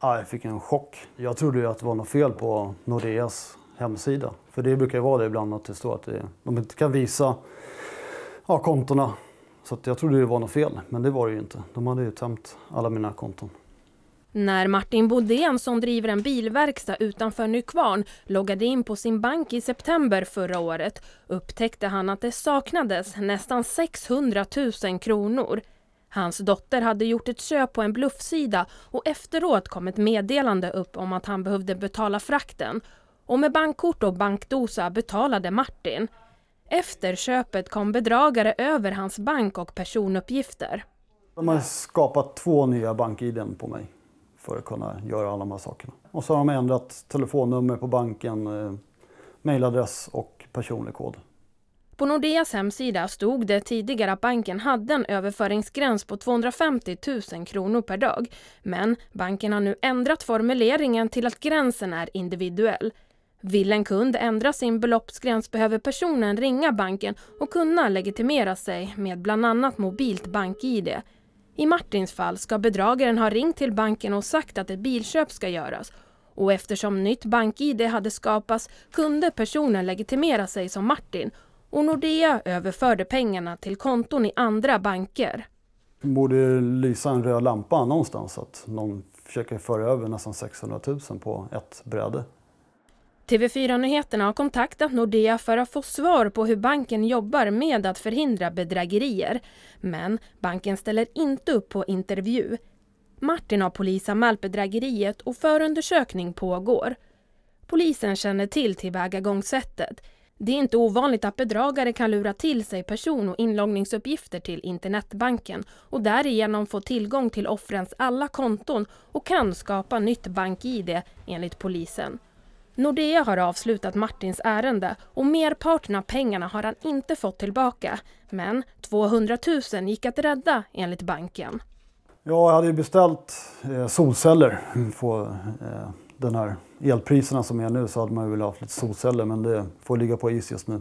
Ja, jag fick en chock. Jag trodde ju att det var något fel på Nordeas hemsida. För det brukar ju vara det ibland att det står att de inte kan visa ja, kontona. Så jag trodde det var något fel, men det var det ju inte. De hade ju tömt alla mina konton. När Martin Bodén, som driver en bilverkstad utanför Nykvarn, loggade in på sin bank i september förra året upptäckte han att det saknades nästan 600 000 kronor. Hans dotter hade gjort ett köp på en bluffsida och efteråt kom ett meddelande upp om att han behövde betala frakten och med bankkort och bankdosa betalade Martin. Efter köpet kom bedragare över hans bank och personuppgifter. De har skapat två nya bankiden på mig för att kunna göra alla de här sakerna. Och så har de ändrat telefonnummer på banken, eh, mejladress och personlig kod. På Nordeas hemsida stod det tidigare att banken hade en överföringsgräns på 250 000 kronor per dag. Men banken har nu ändrat formuleringen till att gränsen är individuell. Vill en kund ändra sin beloppsgräns behöver personen ringa banken och kunna legitimera sig med bland annat mobilt bank-id. I Martins fall ska bedragaren ha ringt till banken och sagt att ett bilköp ska göras. Och eftersom nytt bank-id hade skapats kunde personen legitimera sig som Martin och Nordea överförde pengarna till konton i andra banker. Det borde lysa en röd lampa någonstans att någon försöker föra över nästan 600 000 på ett bräde. TV4-nyheterna har kontaktat Nordea för att få svar på hur banken jobbar med att förhindra bedrägerier. Men banken ställer inte upp på intervju. Martin har polisanmält bedrägeriet och förundersökning pågår. Polisen känner till tillvägagångssättet det är inte ovanligt att bedragare kan lura till sig person och inloggningsuppgifter till internetbanken och därigenom få tillgång till offrens alla konton och kan skapa nytt bank-id enligt polisen. Nordea har avslutat Martins ärende och merparten av pengarna har han inte fått tillbaka. Men 200 000 gick att rädda enligt banken. jag hade beställt eh, solceller på eh, den här elpriserna som är nu så hade man ju velat ha lite solceller men det får ligga på is just nu.